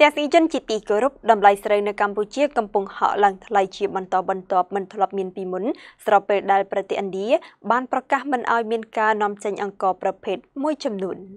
ទស្សនិកជនជាទីគោរពតម្លៃស្រូវនៅកម្ពុជាកំពុងហក់ឡើងថ្លៃជាបន្តបន្ទាប់មិនធ្លាប់មានពីមុនស្របពេលដែលប្រទេសឥណ្ឌាបានប្រកាសមិនឲ្យមានការនាំចេញអង្ករប្រភេទមួយចំនួន។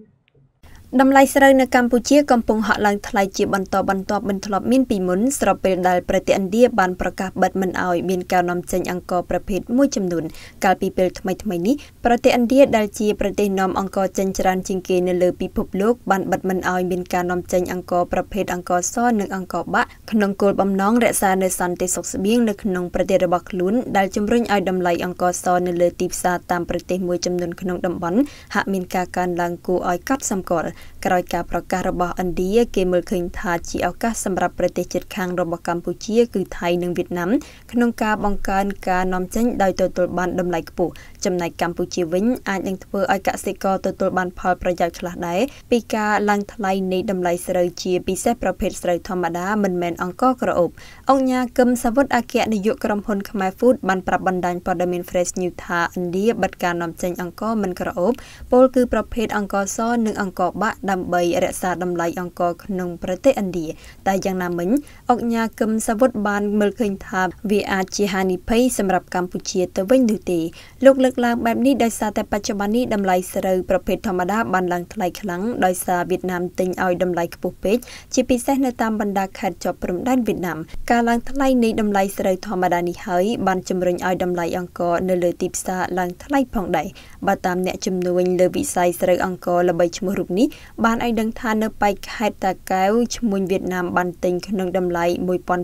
តម្លៃស្រូវនៅកម្ពុជា កំពុងហក់ឡើងថ្លៃជាបន្តបន្ទាប់មិនធ្លាប់មានពីមុន ស្របពេលដែលប្រទេសឥណ្ឌាបានប្រកាសបិទមិនអោយមានការនាំចេញអង្ករប្រភេទមួយចំនួន កាលពីពេលថ្មីៗនេះប្រទេសឥណ្ឌាដែលជាប្រទេសនាំអង្ករចេញច្រើនជាងគេនៅលើពិភពលោកបានបិទមិនអោយមានការនាំចេញអង្ករប្រភេទអង្ករសនិងអង្ករបាក់ក្នុងគោលបំណងរក្សានៅសន្តិសុខស្បៀងនៅក្នុងប្រទេសរបស់ខ្លួនដែលជំរុញឲ្យតម្លៃអង្ករសនៅលើទីផ្សារតាមប្រទេសមួយចំនួនក្នុងតំបន់ហាក់មានការកើនឡើងគួរឲ្យកត់សម្គាល់ក្រោយការប្រកាសរបស់ឥណ្ឌាគេមើលឃើញថាជាឱកាសសម្រាប់ប្រទេសជិតខាងរបស់កម្ពុជាគឺថៃនិងវៀតណាមក្នុងការបង្កើនការនាំចេញដោយទទួលបានតម្លៃខ្ពស់ចំណែកកម្ពុជាវិញអាចនឹងធ្វើឲ្យកសិករទទួលបានផលប្រយោជន៍ខ្លះដែរពីការឡើងថ្លៃនៃតម្លៃស្រូវជាពិសេសប្រភេទស្រូវធម្មតាមិនមែនអង្គក្រអូបអង្គញាគឹមសាវុតអគ្គនាយកក្រុមហ៊ុនខ្មែរ Food បានប្រាប់បណ្ដាញព័ត៌មាន Fresh News ថាឥណ្ឌាបិទការនាំចេញអង្គមិនក្រអូបពលគឺប្រភេទអង្គសនិងអង្គបាបាក់ដើម្បីរក្សាតម្លៃអង្គរក្នុងប្រទេសឥណ្ឌាតែយ៉ាងណាមិញអង្គការគឹមសាវុតបាន មើលឃើញថាវាអាចជាហានិភ័យសម្រាប់កម្ពុជាទៅវិញនោះទេលោកលើកឡើងបែបនេះដោយសារតែបច្ចុប្បន្ននេះតម្លៃស្រូវប្រភេទធម្មតាបានឡើងថ្លៃខ្លាំងដោយសារវៀតណាមទិញឲ្យតម្លៃខ្ពស់ពេកជាពិសេសនៅតាមបណ្ដាខេត្តជាប់ព្រំដែនវៀតណាមការឡើងថ្លៃនៃតម្លៃស្រូវធម្មតានេះហើយបានជំរុញឲ្យតម្លៃអង្គរនៅលើទីផ្សារឡើងថ្លៃ ផងដែរបើតាមអ្នកជំនួញលើវិស័យស្រូវអង្គរល្បីឈ្មោះរូបនេះបានឲ្យដឹងថានៅប៉ែកខេត្តតាកែវឈ្មួញវៀតណាមបានទិញក្នុងតម្លៃ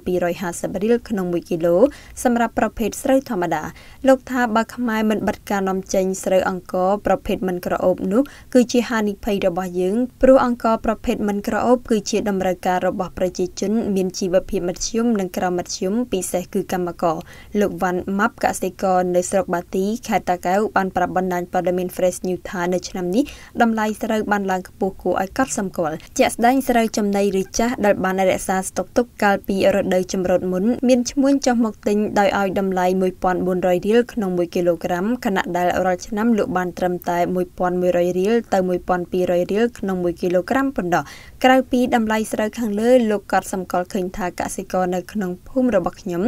1250រៀលក្នុង1គីឡូសម្រាប់ប្រភេទស្រូវធម្មតា លោកថាបើខ្មែរមិនបិទការនាំចេញ ស្រូវអង្ករប្រភេទមិនក្រអូបនោះ គឺជាហានិភ័យរបស់យើងព្រោះអង្ករប្រភេទមិនក្រអូប គឺជាតម្រូវការរបស់ប្រជាជន មានជីវភាពមធ្យមនិងក្រមមធ្យមពិសេសគឺ កម្មករលោកវ៉ាន់ម៉ាប់កសិករនៅស្រុកបាទីខេត្តតាកែវបានប្រាប់បណ្ដាញព័ត៌មាន Fresh News ថានៅឆ្នាំនេះតម្លៃស្រូវបានឡើងខ្ពពោះគួរឲ្យកត់សម្គាល់ជាក់ស្ដែងស្រូវចំណីឬចាស់ដែលបានរក្សាស្តុកទុកកាលពីរដូវចម្រូតមុនមានឈ្មួញចុះមកទិញដោយឲ្យតម្លៃ1400រៀលក្នុង1គីឡូក្រាមខណៈដែលរាល់ឆ្នាំលក់បានត្រឹមតែ1100រៀលទៅ1200រៀលក្នុង1គីឡូក្រាមប៉ុណ្ណោះក្រៅពីតម្លៃស្រូវខាងលើលោកកត់សម្គាល់ឃើញថាកសិករនៅក្នុងភូមិរបស់ខ្ញុំ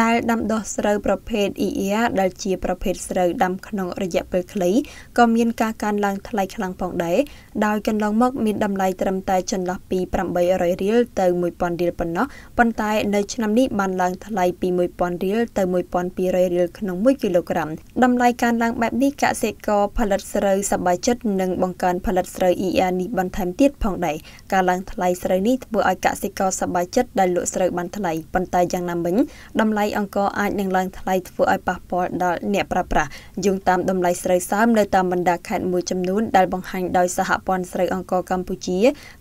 ដែលដាំដុះស្រូវប្រភេទ EEA ដែលជាប្រភេទស្រូវដាំក្នុងរយៈពេលខ្លីក៏មានការកើនឡើងថ្លៃខ្លាំងផងដែរដោយគន្លងមកមានតម្លៃត្រឹមតែចន្លោះពី800រៀលទៅ1000រៀលប៉ុណ្ណោះប៉ុន្តែនៅឆ្នាំនេះបានឡើងថ្លៃពី1000រៀលទៅ1200រៀលក្នុង1គីឡូក្រាមតម្លៃការឡើងបែបនេះកសិករផលិតស្រូវសប្បាយចិត្តនិងបង្កើនផលិតស្រូវ ER នេះបន្ថែមទៀតផងដែរការឡើងថ្លៃស្រូវនេះធ្វើឲ្យកសិករសប្បាយចិត្តដែលលក់ស្រូវបានថ្លៃប៉ុន្តែយ៉ាងណាមិញតម្លៃអង្គរអាចនឹងឡើងថ្លៃធ្វើឲ្យប៉ះពាល់ដល់អ្នកប្រើប្រាស់យោងតាមតម្លៃស្រូវសើមនៅតាមបណ្ដាខេត្តមួយចំនួនដែលបង្ហាញដោយសហព័ន្ធស្រូវអង្គរកម្ពុជា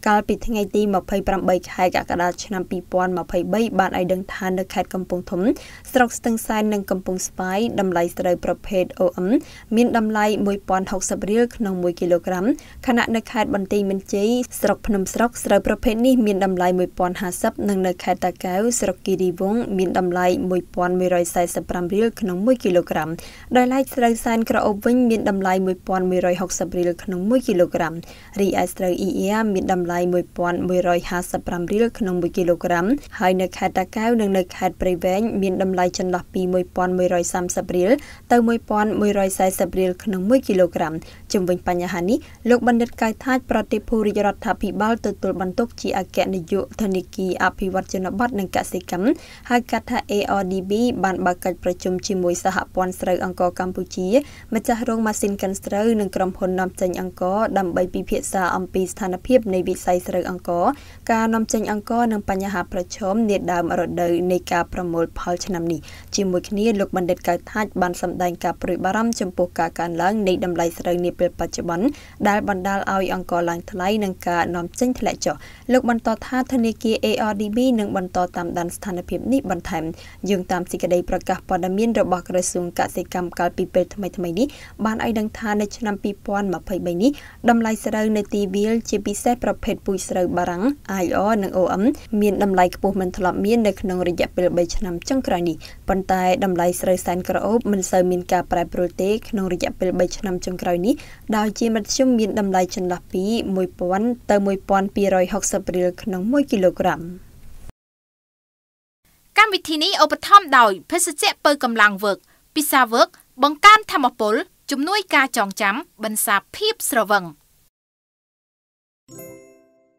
កាលពីថ្ងៃទី28ខែកក្កដាឆ្នាំ2023បានឲ្យដឹងថានៅខេត្តកំពង់ធំ ស្រុកស្ទឹងសែននិងកំពង់ស្វាយតម្លៃស្រូវប្រភេទ OM មានតម្លៃ1060រៀលក្នុង1គីឡូក្រាមខណៈនៅខេត្តបន្ទាយមានជ័យស្រុកភ្នំស្រុកស្រូវប្រភេទនេះមានតម្លៃ1050និងនៅខេត្តតាកែវស្រុកគិរីវង្សមានតម្លៃ1145រៀលក្នុង1គីឡូក្រាមដោយឡែកស្រូវសែនក្រអូបវិញ មានតម្លៃ1160រៀលក្នុង1គីឡូក្រាមរីឯស្រូវ EEA មានតម្លៃ1155រៀលក្នុង1គីឡូក្រាមហើយនៅខេត្តតាកែវនិងនៅខេត្តព្រៃវែងមានតម្លៃចន្លោះពី1130រៀលទៅ1140រៀលក្នុង1គីឡូក្រាមជំវិញបញ្ហានេះលោកបណ្ឌិតកៅថាចប្រតិភូរាជរដ្ឋាភិបាលទទួលបន្ទុកជាអគ្គនាយកធនាគារអភិវឌ្ឍជនបទនិងកសិកម្មហៅកាត់ថា ARDB បានបើកកិច្ចប្រជុំជាមួយសហព័ន្ធស្រូវអង្គរកម្ពុជាម្ចាស់រោងម៉ាស៊ីនកិនស្រូវនិងក្រុមហ៊ុននាំចេញអង្គរដើម្បីពិភាក្សាអំពីស្ថានភាពនៃវិស័យស្រូវអង្គរការនាំចេញអង្គរនិងបញ្ហាប្រឈមនាដើមរដូវនៃការប្រមូល ផលឆ្នាំនេះជាមួយគ្នាលោកបណ្ឌិតកៅថាចបានសម្ដែងការព្រួយបារម្ភចំពោះការកើនឡើងនៃតម្លៃស្រូវនាពេលពេលបច្ចុប្បន្នដែលបណ្ដាលឲ្យអង្គរឡើងថ្លៃនិងការនាំចេញធ្លាក់ចុះលោកបន្តថាធនាគារ ARDB នឹងបន្តតាមដានស្ថានភាពនេះបន្ថែមយោងតាមសេចក្តីប្រកាសព័ត៌មានរបស់ក្រសួងកសិកម្មកាលពីពេលថ្មីៗនេះបានឲ្យដឹងថានៅឆ្នាំ2023នេះតម្លៃស្រូវនៅទីវាល ជាពិសេសប្រភេទពូជស្រូវបារាំង IR និង OM មានតម្លៃខ្ពស់មិនធ្លាប់មាននៅក្នុងរយៈពេល3ឆ្នាំចុងក្រោយនេះប៉ុន្តែតម្លៃស្រូវសែនក្រអូបមិនសូវមានការប្រែប្រួលទេក្នុងរយៈពេល3ឆ្នាំចុងក្រោយនេះដោយជាមធ្យមមានតម្លៃចន្លោះពី1000ទៅ1260រៀលក្នុង1គីឡូក្រាមកម្មវិធីនេះឧបត្ថម្ភដោយភេសជ្ជៈពៅកម្លាំងវើកពិសាវើកបង្កើនធមពល ជំនួយការចងចាំបន្សាភាពស្រវឹង